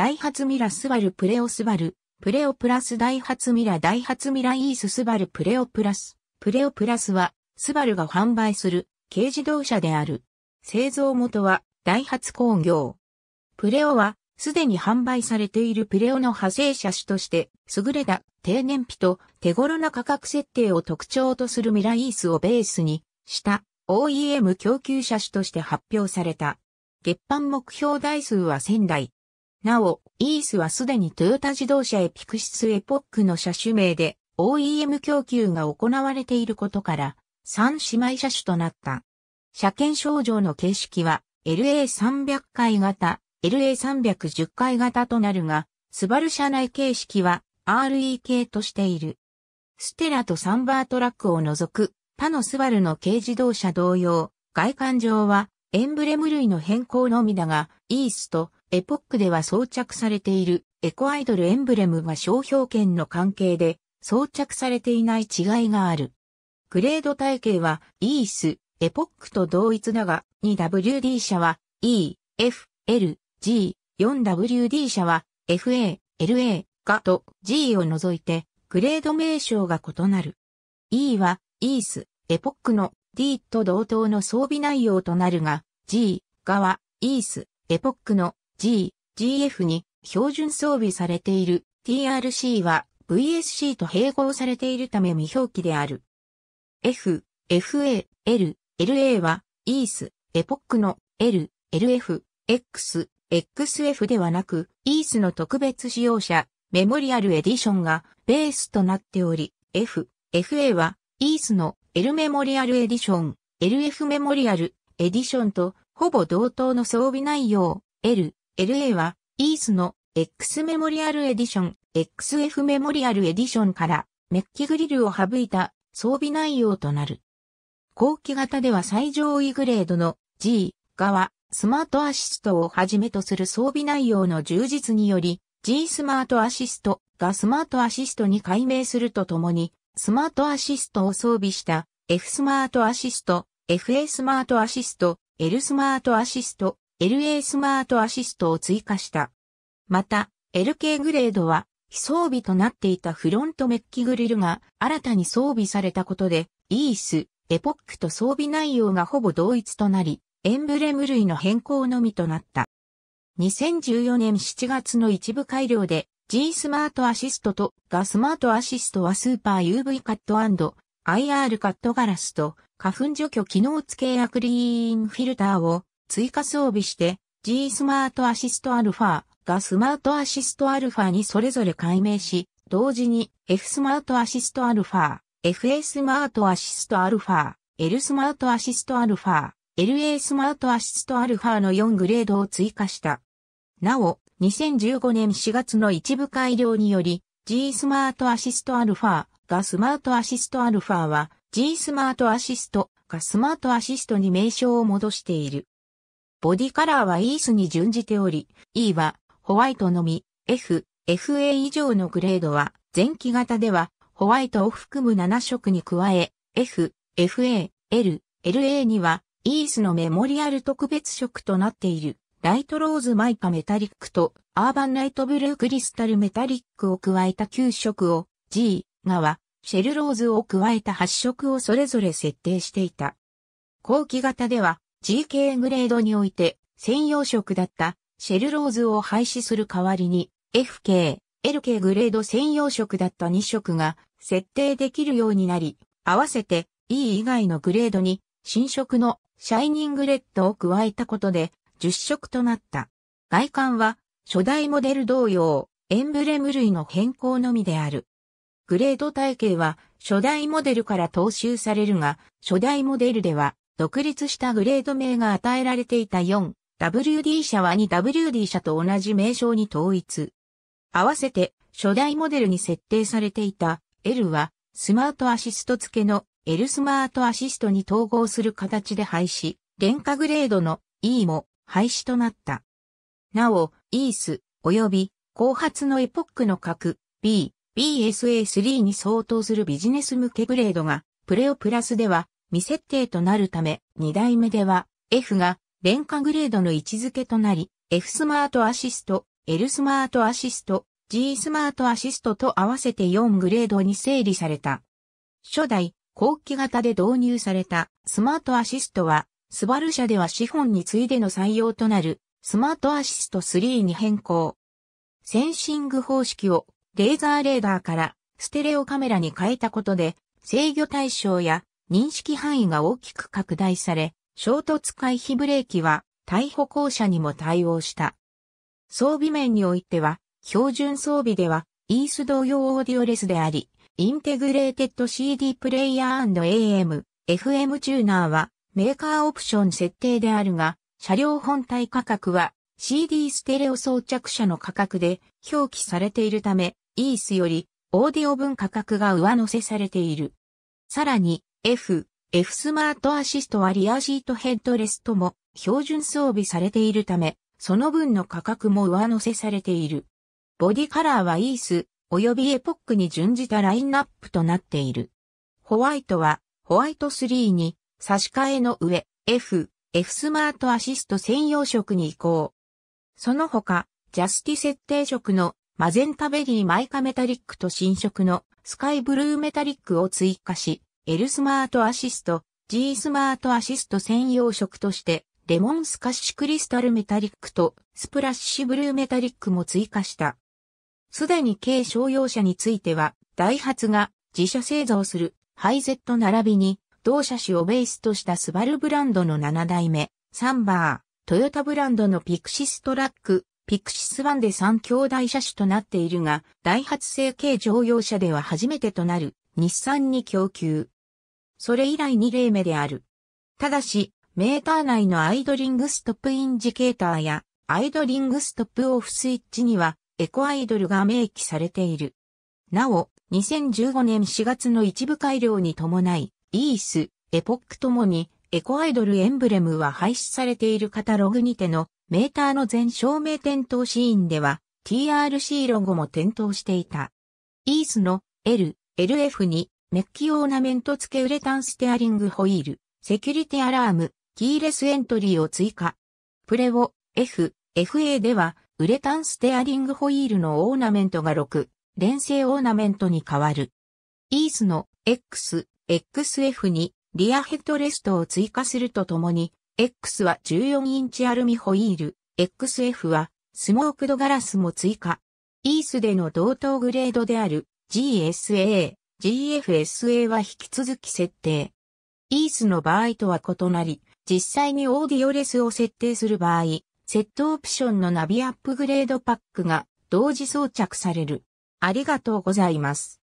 ダイハツミラスバルプレオスバル、プレオプラスダイハツミラダイハツミライーススバルプレオプラス、プレオプラスは、スバルが販売する軽自動車である。製造元は、ダイハツ工業。プレオは、すでに販売されているプレオの派生車種として、優れた低燃費と手頃な価格設定を特徴とするミライースをベースにした OEM 供給車種として発表された。月販目標台数は1000台。なお、イースはすでにトヨタ自動車エピクシスエポックの車種名で OEM 供給が行われていることから、3姉妹車種となった。車検症状の形式は LA300 回型、LA310 回型となるが、スバル車内形式は RE 系としている。ステラとサンバートラックを除く他のスバルの軽自動車同様、外観上はエンブレム類の変更のみだが、イースとエポックでは装着されているエコアイドルエンブレムは商標権の関係で装着されていない違いがある。グレード体系はイース、エポックと同一だが 2WD 社は E、F、L、G、4WD 社は FA、LA がと G を除いてグレード名称が異なる。E はイース、エポックの D と同等の装備内容となるが、G がはイース、エポックの G、GF に標準装備されている TRC は VSC と併合されているため未表記である。F、FA、L、LA は EAS、エポックの L、LF、X、XF ではなく EAS の特別使用者メモリアルエディションがベースとなっており、F、FA は EAS の L メモリアルエディション、LF メモリアルエディションとほぼ同等の装備内容、L、LA は、イースの X メモリアルエディション、XF メモリアルエディションからメッキグリルを省いた装備内容となる。後期型では最上位グレードの G 側スマートアシストをはじめとする装備内容の充実により G スマートアシストがスマートアシストに改名するとともにスマートアシストを装備した F スマートアシスト、FA スマートアシスト、L スマートアシスト、LA スマートアシストを追加した。また、LK グレードは非装備となっていたフロントメッキグリルが新たに装備されたことで、イース、エポックと装備内容がほぼ同一となり、エンブレム類の変更のみとなった。2014年7月の一部改良で G スマートアシストとガスマートアシストはスーパー UV カット &IR カットガラスと花粉除去機能付けアクリーンフィルターを追加装備して G スマートアシストアルファがスマートアシストアルファにそれぞれ改名し、同時に F スマートアシストアルファ、FA スマートアシストアルファ、L スマートアシストアルファ、LA スマートアシストアルファの4グレードを追加した。なお、2015年4月の一部改良により、G スマートアシストアルファがスマートアシストアルファは G スマートアシストがスマートアシストに名称を戻している。ボディカラーはイースに準じており、E はホワイトのみ、F、FA 以上のグレードは、前期型ではホワイトを含む7色に加え、F、FA、L、LA には、イースのメモリアル特別色となっている、ライトローズマイパメタリックと、アーバンライトブルークリスタルメタリックを加えた9色を、G、側、シェルローズを加えた8色をそれぞれ設定していた。後期型では、GK グレードにおいて専用色だったシェルローズを廃止する代わりに FK、LK グレード専用色だった2色が設定できるようになり、合わせて E 以外のグレードに新色のシャイニングレッドを加えたことで10色となった。外観は初代モデル同様、エンブレム類の変更のみである。グレード体系は初代モデルから踏襲されるが、初代モデルでは独立したグレード名が与えられていた 4WD 社は 2WD 社と同じ名称に統一。合わせて初代モデルに設定されていた L はスマートアシスト付けの L スマートアシストに統合する形で廃止、廉価グレードの E も廃止となった。なお、イース及び後発のエポックの核 B、BSA3 に相当するビジネス向けグレードがプレオプラスでは未設定となるため、2代目では F が廉価グレードの位置づけとなり、F スマートアシスト、L スマートアシスト、G スマートアシストと合わせて4グレードに整理された。初代、後期型で導入されたスマートアシストは、スバル社では資本に次いでの採用となるスマートアシスト3に変更。センシング方式をレーザーレーダーからステレオカメラに変えたことで制御対象や認識範囲が大きく拡大され、衝突回避ブレーキは対歩行者にも対応した。装備面においては、標準装備では、イース同様オーディオレスであり、インテグレーテッド CD プレイヤー &AM、FM チューナーは、メーカーオプション設定であるが、車両本体価格は CD ステレオ装着車の価格で表記されているため、イースよりオーディオ分価格が上乗せされている。さらに、F、F スマートアシストはリアシートヘッドレスとも標準装備されているため、その分の価格も上乗せされている。ボディカラーはイース、及びエポックに準じたラインナップとなっている。ホワイトは、ホワイト3に差し替えの上、F、F スマートアシスト専用色に移行。その他、ジャスティ設定色のマゼンタベリーマイカメタリックと新色のスカイブルーメタリックを追加し、L スマートアシスト、G スマートアシスト専用色として、レモンスカッシュクリスタルメタリックとスプラッシュブルーメタリックも追加した。すでに軽商用車については、ダイハツが自社製造するハイゼット並びに、同車種をベースとしたスバルブランドの7代目、サンバー、トヨタブランドのピクシストラック、ピクシス1で3兄弟車種となっているが、ダイハツ製系乗用車では初めてとなる日産に供給。それ以来2例目である。ただし、メーター内のアイドリングストップインジケーターやアイドリングストップオフスイッチにはエコアイドルが明記されている。なお、2015年4月の一部改良に伴い、イース、エポックともにエコアイドルエンブレムは廃止されているカタログにてのメーターの全照明点灯シーンでは TRC ロゴも点灯していた。イースの L、LF にメッキオーナメント付けウレタンステアリングホイール、セキュリティアラーム、キーレスエントリーを追加。プレオ F、FA ではウレタンステアリングホイールのオーナメントが6、連成オーナメントに変わる。イースの X、XF にリアヘッドレストを追加するとともに X は14インチアルミホイール、XF はスモークドガラスも追加。イースでの同等グレードである GSA、GFSA は引き続き設定。イースの場合とは異なり、実際にオーディオレスを設定する場合、セットオプションのナビアップグレードパックが同時装着される。ありがとうございます。